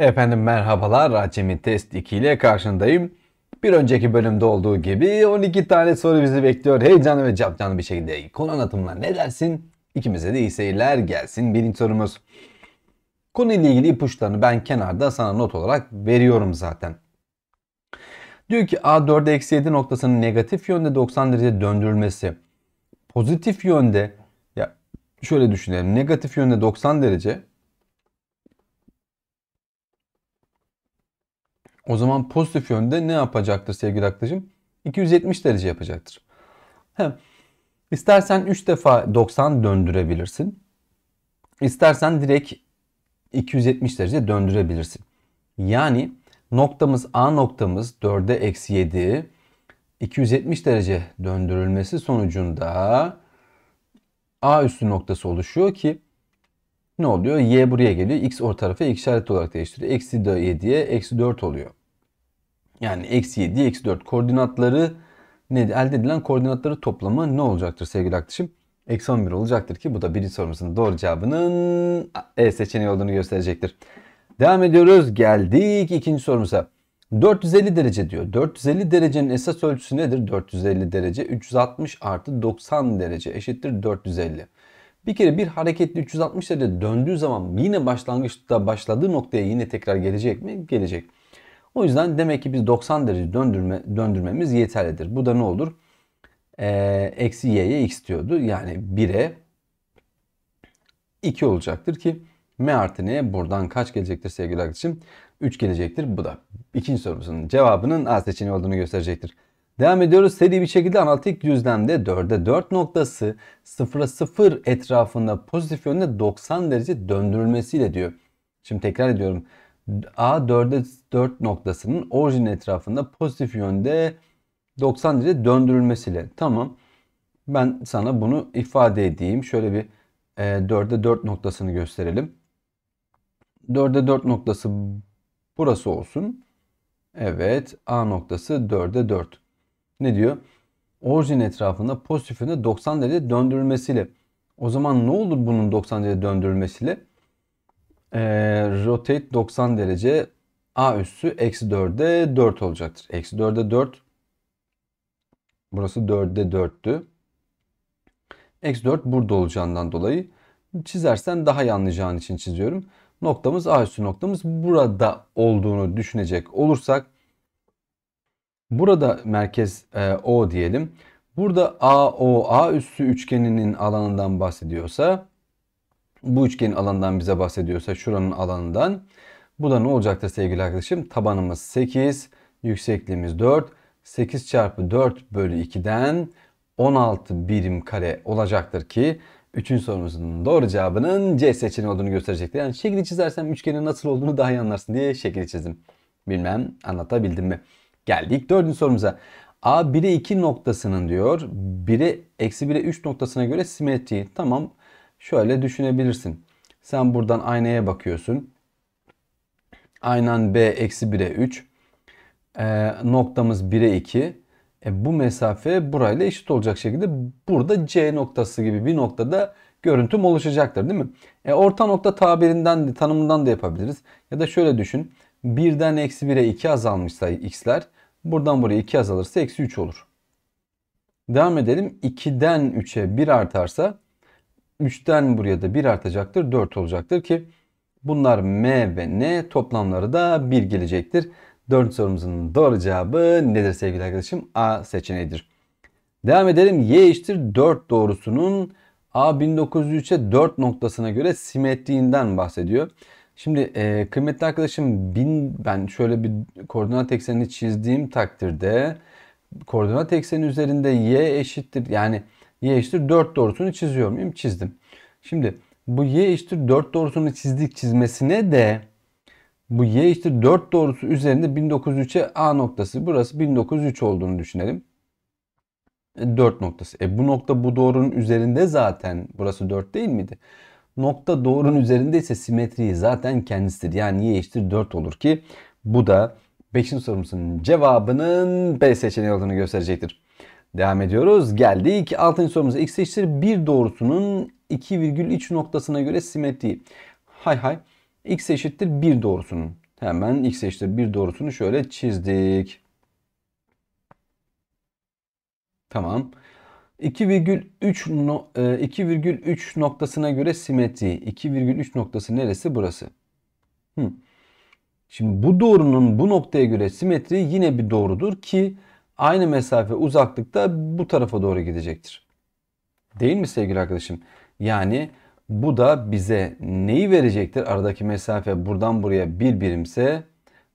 Efendim merhabalar Acemi Test 2 ile karşındayım. Bir önceki bölümde olduğu gibi 12 tane soru bizi bekliyor. Heyecanlı ve capcanlı bir şekilde konu anlatımına ne dersin? İkimize de iyi seyirler gelsin. Birinci sorumuz. Konuyla ilgili ipuçlarını ben kenarda sana not olarak veriyorum zaten. Diyor ki A4'e eksi 7 noktasının negatif yönde 90 derece döndürülmesi. Pozitif yönde ya şöyle düşünelim. Negatif yönde 90 derece O zaman pozitif yönde ne yapacaktır sevgili arkadaşım? 270 derece yapacaktır. Hem istersen 3 defa 90 döndürebilirsin. İstersen direkt 270 derece döndürebilirsin. Yani noktamız A noktamız 4'e eksi 7 270 derece döndürülmesi sonucunda A üstü noktası oluşuyor ki ne oluyor? Y buraya geliyor. X o tarafa işareti olarak değiştiriyor. Eksi 7'ye eksi 4 oluyor. Yani eksi 7, eksi 4 koordinatları ne, elde edilen koordinatları toplama ne olacaktır sevgili arkadaşım? Eksi 11 olacaktır ki bu da birinci sorumuzun doğru cevabının E seçeneği olduğunu gösterecektir. Devam ediyoruz. Geldik ikinci sorumuza. 450 derece diyor. 450 derecenin esas ölçüsü nedir? 450 derece 360 artı 90 derece eşittir 450. Bir kere bir hareketli 360 derece döndüğü zaman yine başlangıçta başladığı noktaya yine tekrar gelecek mi? Gelecek. O yüzden demek ki biz 90 derece döndürme, döndürmemiz yeterlidir. Bu da ne olur? Ee, eksi y'ye x diyordu. Yani 1'e 2 olacaktır ki m artı n'ye buradan kaç gelecektir sevgili arkadaşım? 3 gelecektir. Bu da ikinci sorumuzun cevabının A seçeneği olduğunu gösterecektir. Devam ediyoruz. Seri bir şekilde analitik düzlemde 4'e 4 noktası 0'a 0 etrafında pozitif yönde 90 derece döndürülmesiyle diyor. Şimdi tekrar ediyorum. A4'e 4 noktasının orijin etrafında pozitif yönde 90 derece döndürülmesiyle. Tamam. Ben sana bunu ifade edeyim. Şöyle bir e, 4'e 4 noktasını gösterelim. 4'e 4 noktası burası olsun. Evet. A noktası 4'e 4. Ne diyor? Orijin etrafında pozitif yönde 90 derece döndürülmesiyle. O zaman ne olur bunun 90 derece döndürülmesiyle? e, rotate 90 derece a üssü eksi 4'e 4 olacaktır. Eksi 4'e 4 burası 4'e 4'tü. Eksi 4 burada olacağından dolayı çizersen daha iyi anlayacağın için çiziyorum. Noktamız A üstü noktamız burada olduğunu düşünecek olursak burada merkez e, O diyelim. Burada A O a üssü üçgeninin alanından bahsediyorsa bu üçgenin alanından bize bahsediyorsa şuranın alanından. Bu da ne olacaktır sevgili arkadaşım? Tabanımız 8, yüksekliğimiz 4. 8 çarpı 4 bölü 2'den 16 birim kare olacaktır ki 3. sorumuzun doğru cevabının C seçeneği olduğunu gösterecektir. Yani şekli çizersem üçgenin nasıl olduğunu daha iyi anlarsın diye şekli çizdim. Bilmem anlatabildim mi? Geldik 4. sorumuza. A 1'e 2 noktasının diyor 1'e eksi 1'e 3 noktasına göre simetri. Tamam Şöyle düşünebilirsin. Sen buradan aynaya bakıyorsun. Aynan B eksi 1'e 3. E, noktamız 1'e 2. E, bu mesafe burayla eşit olacak şekilde burada C noktası gibi bir noktada görüntüm oluşacaktır değil mi? E, orta nokta tabirinden de tanımından da yapabiliriz. Ya da şöyle düşün. 1'den eksi 1'e 2 azalmışsa x'ler buradan buraya 2 azalırsa eksi 3 olur. Devam edelim. 2'den 3'e 1 artarsa 3'ten buraya da 1 artacaktır. 4 olacaktır ki bunlar M ve N toplamları da 1 gelecektir. 4 sorumuzun doğru cevabı nedir sevgili arkadaşım? A seçeneğidir. Devam edelim. Y eşittir 4 doğrusunun A 1903'e 4 noktasına göre simetriğinden bahsediyor. Şimdi e, kıymetli arkadaşım bin, ben şöyle bir koordinat eksenini çizdiğim takdirde koordinat ekseni üzerinde y eşittir yani y eşittir 4 doğrusunu çiziyor muyum? Çizdim. Şimdi bu y eşittir 4 doğrusunu çizdik çizmesine de bu y eşittir 4 doğrusu üzerinde 1903'e a noktası burası 1903 olduğunu düşünelim. 4 e, noktası. E bu nokta bu doğrunun üzerinde zaten burası 4 değil miydi? Nokta doğrunun üzerinde ise simetriyi zaten kendisidir. Yani y eşittir 4 olur ki bu da 5. sorumuzun cevabının B seçeneği olduğunu gösterecektir. Devam ediyoruz. Geldik 6. sorumuz X eşittir 1 doğrusunun 2,3 noktasına göre simetriği. Hay hay. X eşittir 1 doğrusunun. Hemen X eşittir 1 doğrusunu şöyle çizdik. Tamam. 2,3 2,3 e, noktasına göre simetriği. 2,3 noktası neresi? Burası. Hı. Şimdi bu doğrunun bu noktaya göre simetri yine bir doğrudur ki aynı mesafe uzaklıkta bu tarafa doğru gidecektir. Değil mi sevgili arkadaşım? Yani bu da bize neyi verecektir? Aradaki mesafe buradan buraya bir birimse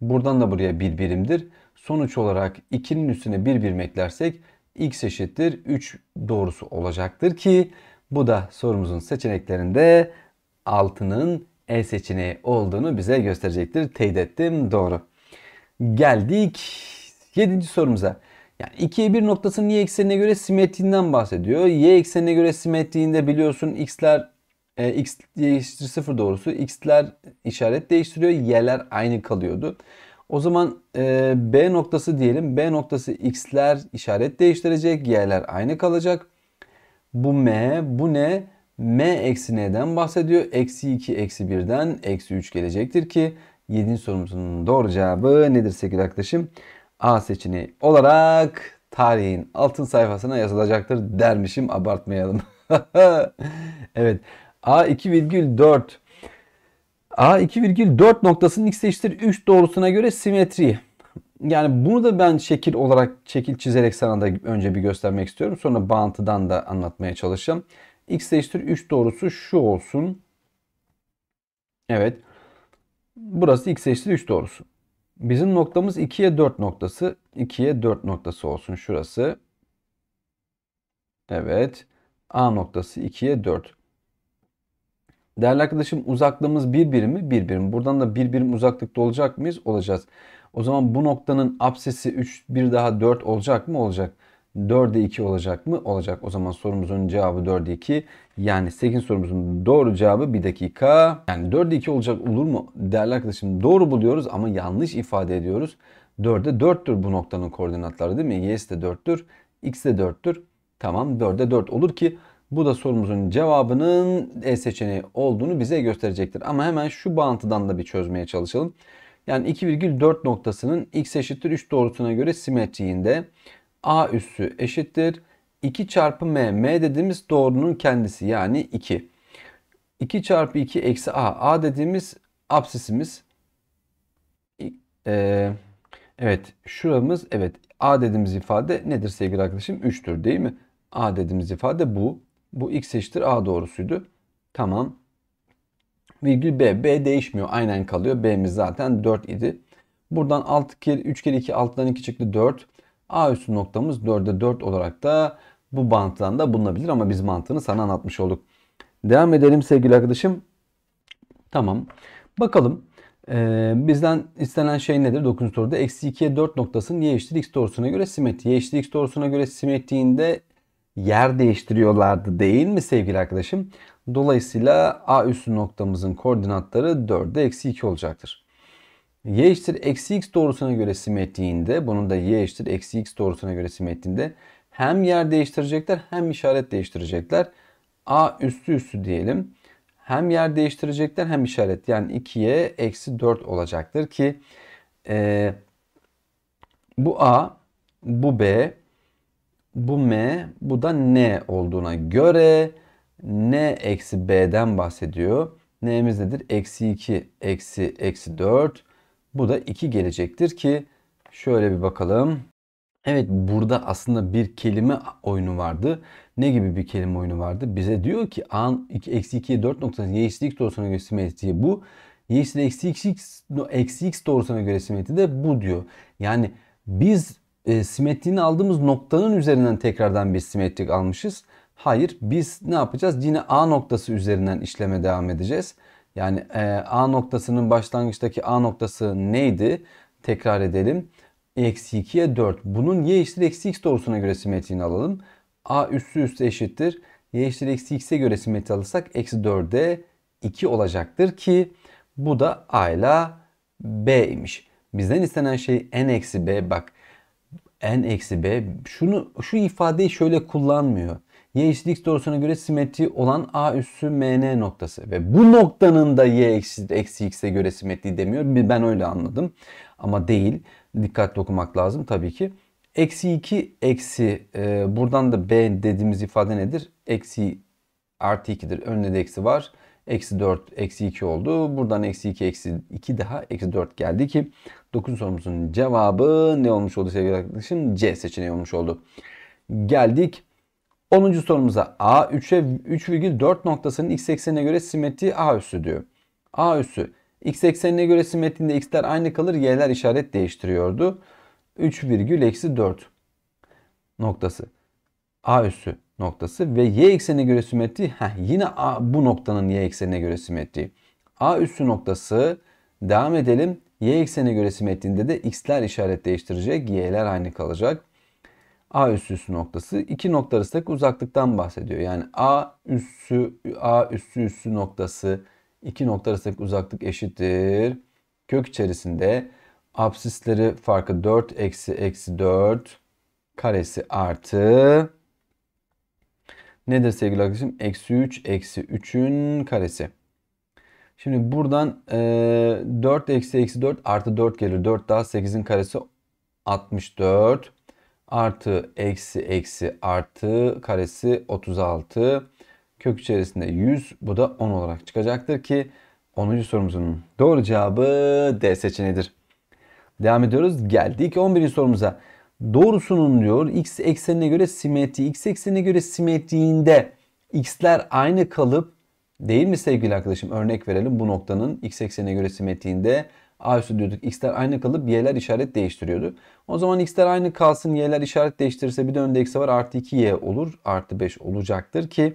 buradan da buraya bir birimdir. Sonuç olarak 2'nin üstüne bir birim eklersek x eşittir 3 doğrusu olacaktır ki bu da sorumuzun seçeneklerinde 6'nın E seçeneği olduğunu bize gösterecektir. Teyit ettim doğru. Geldik 7. sorumuza. Yani 2'ye 1 noktasının y eksenine göre simetriğinden bahsediyor. Y eksenine göre simetriğinde biliyorsun x'ler e, x değiştir 0 doğrusu x'ler işaret değiştiriyor. Y'ler aynı kalıyordu. O zaman e, B noktası diyelim. B noktası x'ler işaret değiştirecek. Y'ler aynı kalacak. Bu m, bu ne? m eksi neden bahsediyor. Eksi 2, eksi 1'den eksi 3 gelecektir ki 7. sorumuzun doğru cevabı nedir sevgili arkadaşım? A seçeneği olarak tarihin altın sayfasına yazılacaktır dermişim abartmayalım. evet A2,4 A2,4 noktasının x eşittir 3 doğrusuna göre simetri. Yani bunu da ben şekil olarak şekil çizerek sana da önce bir göstermek istiyorum. Sonra bağıntıdan da anlatmaya çalışacağım. x eşittir 3 doğrusu şu olsun. Evet. Burası x eşittir 3 doğrusu. Bizim noktamız 2'ye 4 noktası. 2'ye 4 noktası olsun şurası. Evet. A noktası 2'ye 4. Değerli arkadaşım uzaklığımız 1 bir birimi 1 bir birim. Buradan da 1 bir birim uzaklıkta olacak mıyız? Olacağız. O zaman bu noktanın absesi 3 bir daha 4 olacak mı? Olacak. 4'e 2 olacak mı? Olacak. O zaman sorumuzun cevabı 4'e 2. Yani 8 sorumuzun doğru cevabı 1 dakika. Yani 4'e 2 olacak olur mu? Değerli arkadaşım doğru buluyoruz ama yanlış ifade ediyoruz. 4'e 4'tür bu noktanın koordinatları değil mi? Yes de 4'tür. X de 4'tür. Tamam 4'e 4 olur ki bu da sorumuzun cevabının E seçeneği olduğunu bize gösterecektir. Ama hemen şu bağıntıdan da bir çözmeye çalışalım. Yani 2,4 noktasının x eşittir 3 doğrusuna göre simetriğinde a üssü eşittir 2 çarpı m. m dediğimiz doğrunun kendisi yani 2. 2 çarpı 2 eksi a. a dediğimiz absisimiz. Ee, evet şuramız evet a dediğimiz ifade nedir sevgili arkadaşım? 3'tür değil mi? a dediğimiz ifade bu. Bu x eşittir a doğrusuydu. Tamam. Virgül b. b değişmiyor. Aynen kalıyor. b'miz zaten 4 idi. Buradan 6 kere 3 kere 2 alttan 2 çıktı 4. A üstü noktamız 4'e 4 olarak da bu banttan da bulunabilir ama biz mantığını sana anlatmış olduk. Devam edelim sevgili arkadaşım. Tamam. Bakalım ee, bizden istenen şey nedir? 9. soruda eksi 2'ye 4 noktasının y eşittir x doğrusuna göre simetri. Y eşittir x doğrusuna göre simetriğinde yer değiştiriyorlardı değil mi sevgili arkadaşım? Dolayısıyla A üstü noktamızın koordinatları 4'e eksi 2 olacaktır y eşittir eksi x doğrusuna göre simettiğinde bunun da y eşittir eksi x doğrusuna göre simettiğinde hem yer değiştirecekler hem işaret değiştirecekler. A üstü üstü diyelim. Hem yer değiştirecekler hem işaret. Yani 2'ye eksi 4 olacaktır ki e, bu A, bu B, bu M, bu da N olduğuna göre N eksi B'den bahsediyor. N'miz nedir? Eksi 2, eksi, eksi 4. Bu da 2 gelecektir ki şöyle bir bakalım. Evet burada aslında bir kelime oyunu vardı. Ne gibi bir kelime oyunu vardı? Bize diyor ki an eksi 2'ye 4 noktası y eksi x doğrusuna göre simetriği bu. Y eksi x, x, x doğrusuna göre simetriği de bu diyor. Yani biz e, simetriğini aldığımız noktanın üzerinden tekrardan bir simetrik almışız. Hayır biz ne yapacağız? Yine A noktası üzerinden işleme devam edeceğiz. Yani e, A noktasının başlangıçtaki A noktası neydi? Tekrar edelim. Eksi 2'ye 4. Bunun y eşittir eksi x doğrusuna göre simetriğini alalım. A üssü üssü eşittir. y eşittir eksi x'e göre simetri alırsak eksi 4'e 2 olacaktır ki bu da A ile B'ymiş. Bizden istenen şey n eksi B bak. n eksi B şunu şu ifadeyi şöyle kullanmıyor y eşit x doğrusuna göre simetri olan a üssü mn noktası. Ve bu noktanın da y eşit eksi x'e göre simetri demiyor. Ben öyle anladım. Ama değil. Dikkatli okumak lazım tabii ki. Eksi 2 eksi e, buradan da b dediğimiz ifade nedir? Eksi artı 2'dir. Önünde de eksi var. Eksi 4 eksi 2 oldu. Buradan eksi 2 eksi 2 daha eksi 4 geldi ki 9 sorumuzun cevabı ne olmuş oldu sevgili arkadaşım? C seçeneği olmuş oldu. Geldik 10. sorumuza A 3'e 3,4 noktasının x eksenine göre simetriği A üssü diyor. A üssü x eksenine göre simetriğinde x'ler aynı kalır y'ler işaret değiştiriyordu. 3,-4 noktası. A üssü noktası ve y eksenine göre simetriği heh, yine A, bu noktanın y eksenine göre simetriği. A üssü noktası devam edelim. Y eksenine göre simetriğinde de x'ler işaret değiştirecek. Y'ler aynı kalacak. A üssü noktası. iki nokta arasındaki uzaklıktan bahsediyor. Yani A üssü A üssü üssü noktası iki nokta arasındaki uzaklık eşittir. Kök içerisinde absisleri farkı 4 eksi eksi 4 karesi artı nedir sevgili arkadaşım? Eksi 3 eksi 3'ün karesi. Şimdi buradan e, 4 eksi eksi 4 artı 4 gelir. 4 daha 8'in karesi 64 artı eksi eksi artı karesi 36 kök içerisinde 100 bu da 10 olarak çıkacaktır ki 10. sorumuzun doğru cevabı D seçeneğidir. Devam ediyoruz. Geldik 11. sorumuza. Doğrusunun diyor x eksenine göre simetri x eksenine göre simetriğinde x'ler aynı kalıp değil mi sevgili arkadaşım? Örnek verelim bu noktanın x eksenine göre simetriğinde A üstü diyorduk. X'ler aynı kalıp Y'ler işaret değiştiriyordu. O zaman X'ler aynı kalsın Y'ler işaret değiştirirse bir de önde X'e var artı 2Y olur. Artı 5 olacaktır ki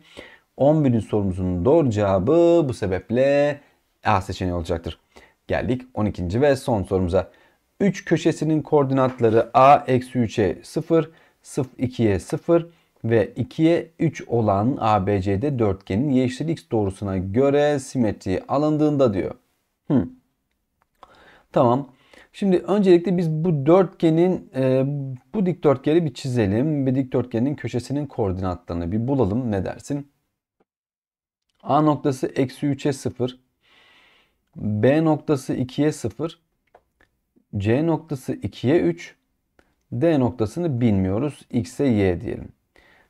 11. sorumuzun doğru cevabı bu sebeple A seçeneği olacaktır. Geldik 12. ve son sorumuza. 3 köşesinin koordinatları A eksi 3'e 0, 2'ye 0 ve 2'ye 3 olan ABCD dörtgenin y x doğrusuna göre simetriği alındığında diyor. Hmm. Tamam. Şimdi öncelikle biz bu dörtgenin e, bu dikdörtgeni bir çizelim bir dikdörtgenin köşesinin koordinatlarını bir bulalım ne dersin? A noktası eksi 3'e 0. B noktası 2'ye 0. C noktası 2'ye 3. D noktasını bilmiyoruz. X'e Y diyelim.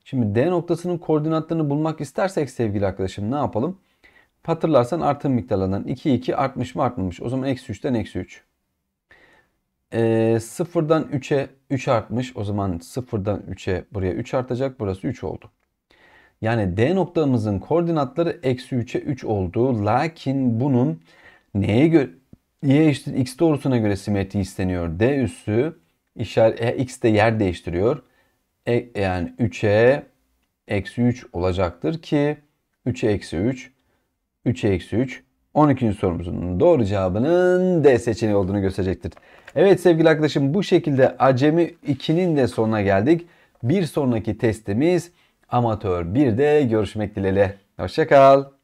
Şimdi D noktasının koordinatlarını bulmak istersek sevgili arkadaşım ne yapalım? Hatırlarsan artım miktarlarından 2 2 artmış mı artmamış. O zaman eksi 3'ten eksi 3. E, 0'dan 3'e 3 artmış. O zaman 0'dan 3'e buraya 3 artacak. Burası 3 oldu. Yani D noktamızın koordinatları eksi 3'e 3 oldu. Lakin bunun neye göre y eşittir x doğrusuna göre simetri isteniyor. D üssü işaret, e, x de yer değiştiriyor. E, yani 3'e eksi 3 olacaktır ki 3'e eksi 3 3'e eksi 3. 12. sorumuzun doğru cevabının D seçeneği olduğunu gösterecektir. Evet sevgili arkadaşım bu şekilde Acemi 2'nin de sonuna geldik. Bir sonraki testimiz Amatör 1'de görüşmek dileğiyle. Hoşçakal.